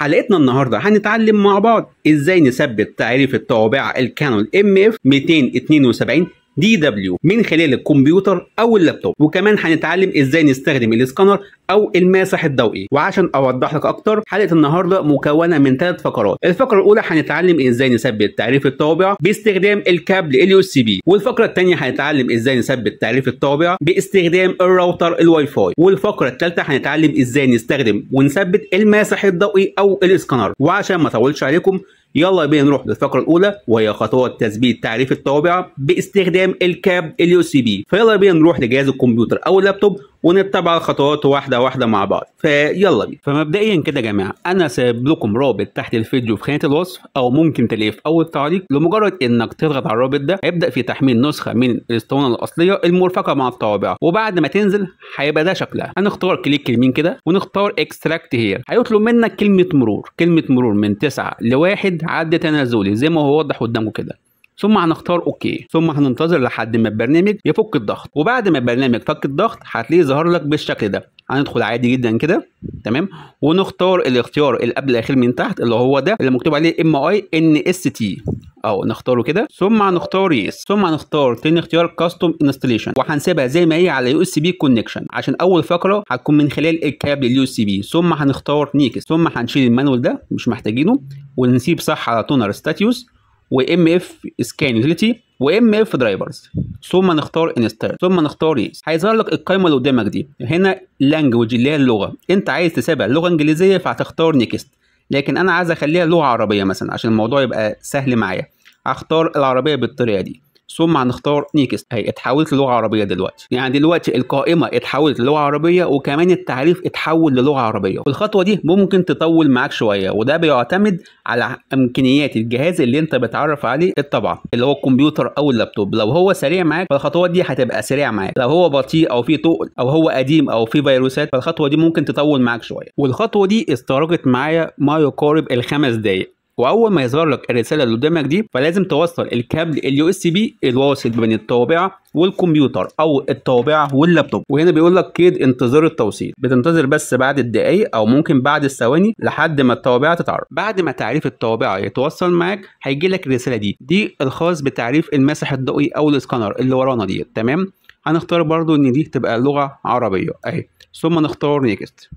حلقتنا النهارده هنتعلم مع بعض ازاي نثبت تعريف الطوابع الكانون ام اف 272 دي دبليو من خلال الكمبيوتر او اللابتوب وكمان هنتعلم ازاي نستخدم الاسكانر او الماسح الضوئي وعشان اوضح لك اكتر حلقه النهارده مكونه من ثلاث فقرات الفقره الاولى هنتعلم ازاي نثبت تعريف الطابع باستخدام الكابل اليو سي بي والفقره الثانيه هنتعلم ازاي نثبت تعريف الطابع باستخدام الراوتر الواي فاي والفقره الثالثه هنتعلم ازاي نستخدم ونثبت الماسح الضوئي او الاسكانر وعشان ما اطولش عليكم يلا بينا نروح للفقره الاولى وهي خطوات تثبيت تعريف الطوابع باستخدام الكاب اليو سي بي فيلا بينا نروح لجهاز الكمبيوتر او اللابتوب ونتبع الخطوات واحده واحده مع بعض فيلا بينا فمبدئيا كده يا جماعه انا سايب لكم رابط تحت الفيديو في خانه الوصف او ممكن تلاقيه في اول تعليق لمجرد انك تضغط على الرابط ده هيبدا في تحميل نسخه من الاسطوانه الاصليه المرفقه مع الطوابع وبعد ما تنزل هيبقى ده شكلها هنختار كليك يمين كده ونختار اكستراكت هير هيطلب منك كلمه مرور كلمه مرور من 9 ل 1 التأكيد عد تنازلي زي ما هو واضح قدامكم كده ثم هنختار اوكي ثم هننتظر لحد ما البرنامج يفك الضغط وبعد ما البرنامج فك الضغط هتلاقيه ظهر لك بالشكل ده هندخل عادي جدا كده تمام ونختار الاختيار اللي قبل الاخير من تحت اللي هو ده اللي مكتوب عليه ام اي ان اس تي اهو نختاره كده ثم هنختار يس ثم هنختار تاني اختيار كاستوم انستليشن وهنسيبها زي ما هي على يو اس بي كونكشن عشان اول فقره هتكون من خلال الكابل اليو اس بي ثم هنختار نيكس ثم هنشيل المانوال ده مش محتاجينه ونسيب صح على تونر ستاتيوس وام اف سكان يوتيليتي وام اف درايفرز ثم نختار انستال ثم نختار يس هيظهر لك القائمه اللي قدامك دي هنا لانجوج اللي هي اللغه انت عايز تسابع لغه انجليزيه فهتختار نيكست لكن انا عايز اخليها لغه عربيه مثلا عشان الموضوع يبقى سهل معايا هختار العربيه بالطريقه دي ثم هنختار نيكست هي اتحولت للغه عربيه دلوقتي يعني دلوقتي القائمه اتحولت للغه عربيه وكمان التعريف اتحول للغه عربيه والخطوه دي ممكن تطول معاك شويه وده بيعتمد على امكانيات الجهاز اللي انت بتعرف عليه الطبعه اللي هو الكمبيوتر او اللابتوب لو هو سريع معاك فالخطوات دي هتبقى سريعه معاك لو هو بطيء او فيه تقل او هو قديم او فيه فيروسات فالخطوه دي ممكن تطول معاك شويه والخطوه دي استغرقت معايا ما يقارب الخمس دقائق واول ما يظهر لك الرساله اللي قدامك دي فلازم توصل الكابل اليو اس بي الواصل بين الطوابعه والكمبيوتر او الطوابعه واللابتوب وهنا بيقول لك كيد انتظار التوصيل بتنتظر بس بعد الدقائق او ممكن بعد الثواني لحد ما الطوابعه تتعرف بعد ما تعريف الطوابعه يتوصل معاك هيجي لك الرساله دي دي الخاص بتعريف المسح الضوئي او الاسكانر اللي ورانا دي تمام هنختار برضو ان دي تبقى لغه عربيه اهي ثم نختار نيكست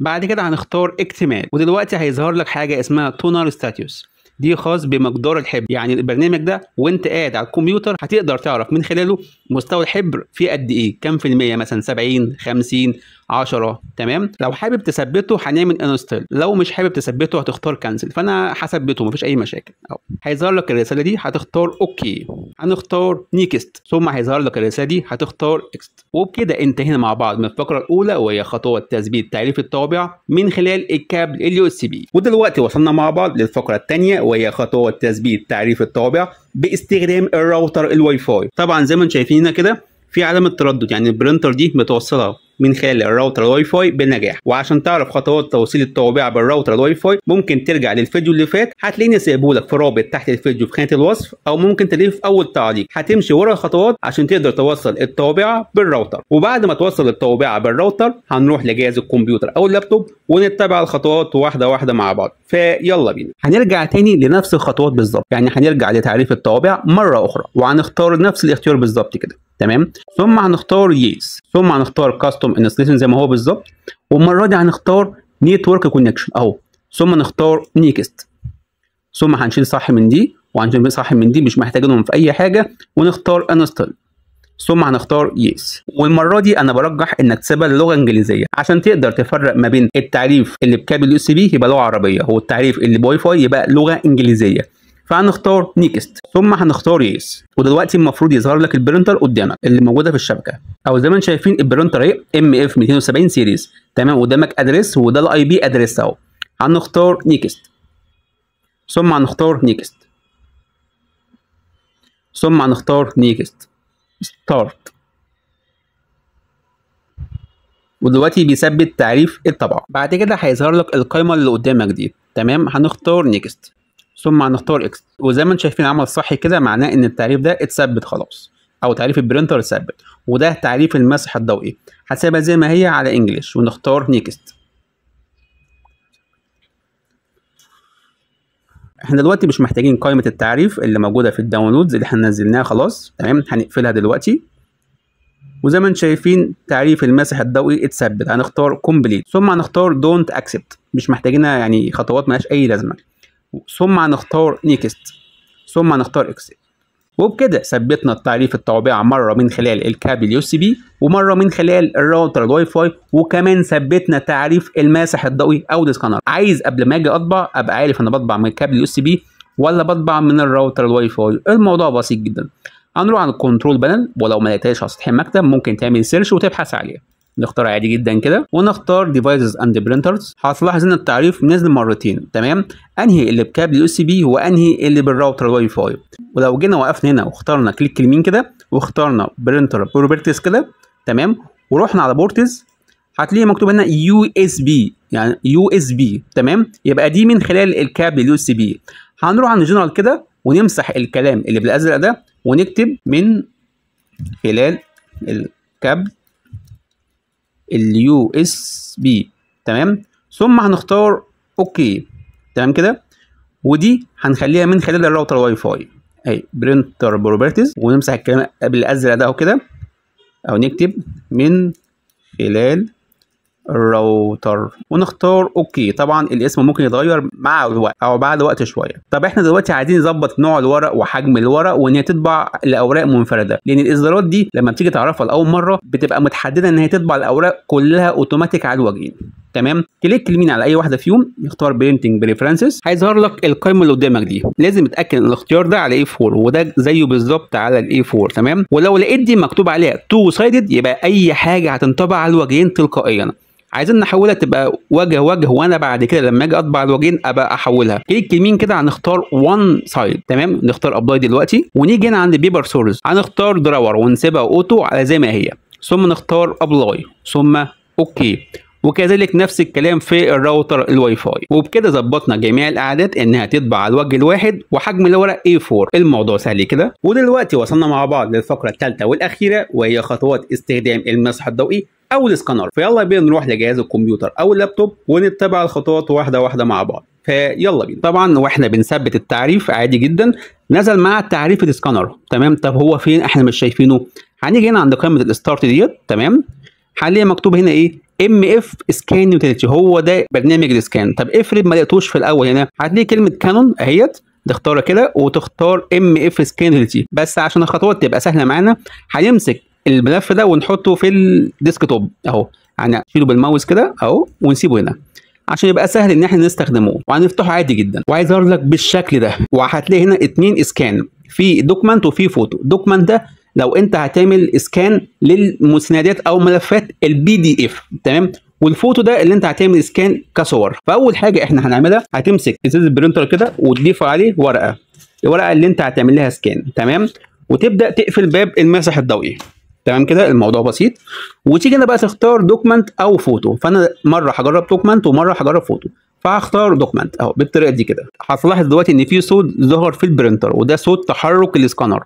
بعد كده هنختار اكتمال ودلوقتي هيظهر لك حاجه اسمها تونر ستاتيوس دي خاص بمقدار الحبر يعني البرنامج ده وانت قاعد على الكمبيوتر هتقدر تعرف من خلاله مستوى الحبر فيه قد ايه كام في المية مثلا 70 50 10 تمام لو حابب تثبته هنعمل انستال لو مش حابب تثبته هتختار كنسل فانا هثبته مفيش اي مشاكل اهو هيظهر لك الرساله دي هتختار اوكي هنختار نيكست ثم هيظهر لك الرساله دي هتختار اكست وبكده انتهينا مع بعض من الفقره الاولى وهي خطوه تثبيت تعريف الطابع من خلال الكابل اليو اس بي ودلوقتي وصلنا مع بعض للفقره الثانيه وهي خطوه تثبيت تعريف الطابع باستخدام الراوتر الواي فاي طبعا زي ما انتم شايفين كده في علامة تردد يعني البرينتر دي متوصلة من خلال الراوتر الواي فاي بنجاح وعشان تعرف خطوات توصيل الطوابع بالراوتر الواي فاي ممكن ترجع للفيديو اللي فات هتلاقيني سايبهولك في رابط تحت الفيديو في خانه الوصف او ممكن تلاقيه في اول تعليق هتمشي ورا الخطوات عشان تقدر توصل الطوابع بالراوتر وبعد ما توصل الطوابع بالراوتر هنروح لجهاز الكمبيوتر او اللابتوب ونتبع الخطوات واحده واحده مع بعض فيلا بينا هنرجع تاني لنفس الخطوات بالظبط يعني هنرجع لتعريف الطوابع مره اخرى وهنختار نفس الاختيار بالظبط كده تمام ثم هنختار يس ثم هنختار كاستم انستليشن زي ما هو بالظبط والمره دي هنختار نيتورك كونكشن اهو ثم نختار نيكست ثم هنشيل صح من دي وهنشيل صح من دي مش محتاجينهم في اي حاجه ونختار انستل ثم هنختار يس والمره دي انا برجح انك تسيبها للغه الانجليزيه عشان تقدر تفرق ما بين التعريف اللي بكابل يو اس بي يبقى لغه عربيه والتعريف اللي بواي فاي يبقى لغه انجليزيه فهنختار نيكست ثم هنختار يس ودلوقتي المفروض يظهر لك البرنتر قدامك اللي موجوده في الشبكه او زي ما انتم شايفين البرنتر اهي ام اف 270 سيريز تمام قدامك ادريس وده الاي بي ادريس اهو هنختار نيكست ثم هنختار نيكست ثم هنختار نيكست ستارت ودلوقتي بيثبت تعريف الطبعه بعد كده هيظهر لك القائمه اللي قدامك دي تمام هنختار نيكست ثم هنختار اكس وزي ما انتم شايفين عمل صحي كده معناه ان التعريف ده اتثبت خلاص او تعريف البرينتر اتثبت وده تعريف المسح الضوئي هسيبها زي ما هي على انجلش ونختار نيكست احنا دلوقتي مش محتاجين قائمة التعريف اللي موجودة في الداونلودز اللي احنا نزلناها خلاص تمام هنقفلها دلوقتي وزي ما انتم شايفين تعريف المسح الضوئي اتثبت هنختار كومبليت ثم هنختار دونت اكسبت مش محتاجينها يعني خطوات مالهاش اي لازمه ثم هنختار نيكست ثم هنختار اكسل وبكده ثبتنا التعريف التوابع مرة من خلال الكابل يو سي بي ومرة من خلال الراوتر الواي فاي وكمان ثبتنا تعريف الماسح الضوئي او السكانر عايز قبل ما اجي اطبع ابقى عارف انا بطبع من الكابل يو سي بي ولا بطبع من الراوتر الواي فاي الموضوع بسيط جدا هنروح على الكنترول بانل ولو ما لقيتهاش على سطح المكتب ممكن تعمل سيرش وتبحث عليها نختار عادي جدا كده ونختار ديفايسز اند برنترز هتلاحظ ان التعريف نزل مرتين تمام انهي اللي بكابل يو اس بي وانهي اللي بالراوتر الواي فاي ولو جينا وقفنا هنا واخترنا كليك يمين كده واخترنا برينتر بروبرتيز كده تمام ورحنا على بورتز هتلاقي مكتوب هنا يو اس بي يعني يو اس بي تمام يبقى دي من خلال الكابل اليو اس بي هنروح عند جنرال كده ونمسح الكلام اللي بالازرق ده ونكتب من خلال الكابل اليو اس بي تمام ثم هنختار اوكي تمام كده ودي هنخليها من خلال الراوتر واي فاي اهي برينتر بروبرتيز ونمسح الكلام بالازرق ده اهو كده او نكتب من خلال الراوتر ونختار اوكي طبعا الاسم ممكن يتغير مع الوقت او بعد وقت شويه طب احنا دلوقتي عايزين نظبط نوع الورق وحجم الورق وان هي تطبع لاوراق منفرده لان الاصدارات دي لما بتيجي تعرفها لاول مره بتبقى متحدده ان هي تطبع الاوراق كلها اوتوماتيك على الوجهين تمام كليك اليمين على اي واحده فيهم نختار برينتنج بريفرنسز هيظهر لك القائمه اللي قدامك دي لازم اتاكد ان الاختيار ده على اي 4 وده زيه بالظبط على الاي 4 تمام ولو لقيت دي مكتوب عليها تو سايدد يبقى اي حاجه هتنطبع على الوجهين تلقائيا عايزين نحولها تبقى وجه وجه وانا بعد كده لما اجي اطبع الوجهين ابقى احولها كليك يمين كده هنختار وان سايد تمام نختار ابلاي دلوقتي ونيجي هنا عند بيبر سورس هنختار دراور ونسيبها اوتو على زي ما هي ثم نختار ابلاي ثم اوكي وكذلك نفس الكلام في الراوتر الواي فاي وبكده ظبطنا جميع الاعداد انها تطبع على الوجه الواحد وحجم الورق A4 الموضوع سهل كده ودلوقتي وصلنا مع بعض للفقره الثالثه والاخيره وهي خطوات استخدام المسح الضوئي او السكانر فيلا بينا نروح لجهاز الكمبيوتر او اللابتوب ونتبع الخطوات واحده واحده مع بعض فيلا بينا طبعا واحنا بنثبت التعريف عادي جدا نزل مع تعريف السكانر تمام طب هو فين احنا مش شايفينه هنيجي هنا عند قائمه الستارت ديت تمام حاليا مكتوب هنا ايه ام اف سكان يوتيليتي هو ده برنامج السكان طب افرض ما لقيتوش في الاول هنا هتلاقي كلمه كانون اهيت تختارها كده وتختار ام اف سكان يوتيليتي بس عشان الخطوات تبقى سهله معانا هنمسك الملف ده ونحطه في الديسك توب اهو يعني هنشيله بالماوس كده اهو ونسيبه هنا عشان يبقى سهل ان احنا نستخدمه وهنفتحه عادي جدا وعايز اقول لك بالشكل ده وهتلاقي هنا اثنين اسكان في دوكمنت وفي فوتو دوكمنت ده لو انت هتعمل اسكان للمسندات او ملفات البي دي اف تمام والفوتو ده اللي انت هتعمل سكان كصور فاول حاجه احنا هنعملها هتمسك ازازه البرينتر كده وتضيف عليه ورقه الورقه اللي انت هتعمل لها سكان تمام وتبدا تقفل باب المسح الضوئي تمام كده الموضوع بسيط وتيجي هنا بقى تختار دوكمنت او فوتو فانا مره هجرب دوكمنت ومره هجرب فوتو فهختار دوكمنت اهو بالطريقه دي كده هتلاحظ دلوقتي ان في صوت ظهر في البرينتر وده صوت تحرك الاسكانر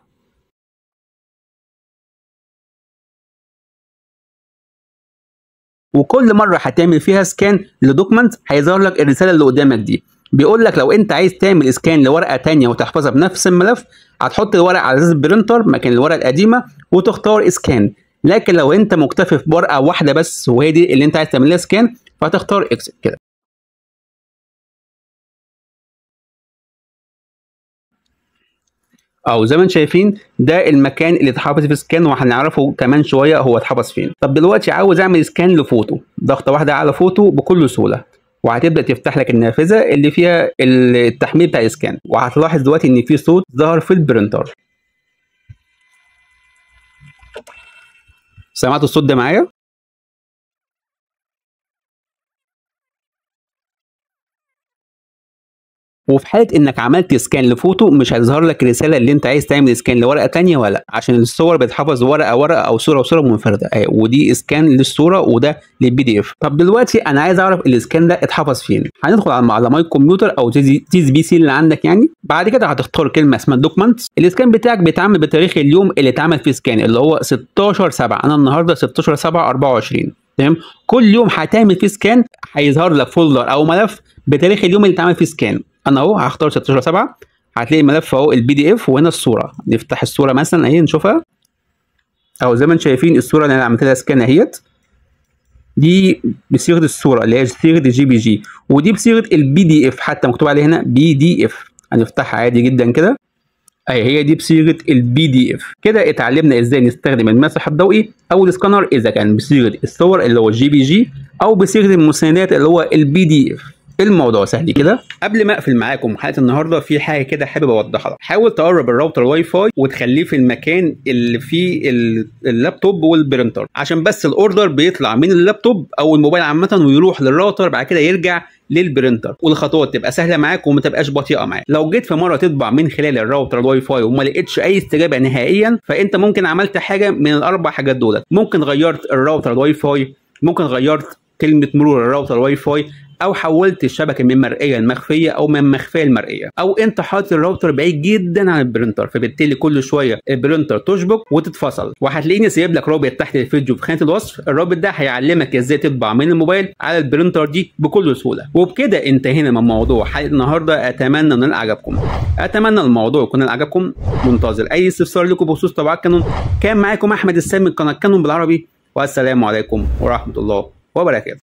وكل مره هتعمل فيها سكان لدوكمنت هيظهر لك الرساله اللي قدامك دي بيقول لك لو انت عايز تعمل اسكان لورقه ثانيه وتحفظها بنفس الملف هتحط الورقه على اساس البرينتر مكان الورقه القديمه وتختار سكان لكن لو انت مكتفي بورقه واحده بس وهي دي اللي انت عايز تعمل لها سكان فهتختار اكسل كده او زي ما انتم شايفين ده المكان اللي اتحفظ فيه سكان وهنعرفه كمان شويه هو اتحفظ فين طب دلوقتي عاوز اعمل سكان لفوتو ضغطه واحده على فوتو بكل سهوله وهتبدا تفتح لك النافذه اللي فيها التحميل بتاع الاسكان وهتلاحظ دلوقتي ان في صوت ظهر في البرنتر سمعتوا الصوت ده معايا وفي حاله انك عملت سكان لفوتو مش هتظهر لك الرساله اللي انت عايز تعمل سكان لورقه ثانيه ولا عشان الصور بتحفظ ورقه ورقه او صوره وصوره منفرده ودي سكان للصوره وده للبي دي اف طب دلوقتي انا عايز اعرف السكان ده اتحفظ فين هندخل على على ماي كمبيوتر او تي بي سي اللي عندك يعني بعد كده هتختار كلمه اسمها دوكمنت السكان بتاعك بيتعمل بتاريخ اليوم اللي اتعمل فيه سكان اللي هو 16 7 انا النهارده 16 7 24 تمام كل يوم هتعمل فيه سكان هيظهر لك فولدر او ملف بتاريخ اليوم اللي اتعمل فيه سكان انا اهو هختار 16 7 هتلاقي الملف اهو البي دي اف وهنا الصوره نفتح الصوره مثلا اهي نشوفها اهو زي ما انتم شايفين الصوره اللي انا عملت لها سكان اهيت دي بصيغه الصوره اللي هي صيغه الجي بي جي ودي بصيغه البي دي اف حتى مكتوب عليه هنا بي دي اف هنفتحها عادي جدا كده اهي هي دي بصيغه البي دي اف كده اتعلمنا ازاي نستخدم المسح الضوئي او السكانر اذا كان بصيغه الصور اللي هو الجي بي جي او بصيغه المساندات اللي هو البي دي اف الموضوع سهل كده قبل ما اقفل معاكم حلقه النهارده في حاجه كده حابب اوضحها لك حاول تقرب الراوتر واي فاي وتخليه في المكان اللي فيه اللابتوب والبرنتر عشان بس الاوردر بيطلع من اللابتوب او الموبايل عامه ويروح للراوتر بعد كده يرجع للبرنتر والخطوات تبقى سهله معاك وما تبقاش بطيئه معاك لو جيت في مره تطبع من خلال الراوتر الواي فاي وما لقيتش اي استجابه نهائيا فانت ممكن عملت حاجه من الاربع حاجات دولت ممكن غيرت الراوتر الواي فاي ممكن غيرت كلمه مرور الراوتر الواي فاي او حولت الشبكه من مرئيه لمخفيه او من مخفيه لمرئيه او انت حاطط الراوتر بعيد جدا عن البرينتر فبالتالي كل شويه البرينتر تشبك وتتفصل وهتلاقيني سايب لك رابط تحت الفيديو في خانه الوصف الرابط ده هيعلمك ازاي تطبع من الموبايل على البرينتر دي بكل سهوله وبكده انتهينا من موضوع حلقه النهارده اتمنى ان عجبكم اتمنى الموضوع يكون عجبكم منتظر اي استفسار لكم بخصوص طبعات كانون كان معاكم احمد السامي من قناه كانون بالعربي والسلام عليكم ورحمه الله وبركاته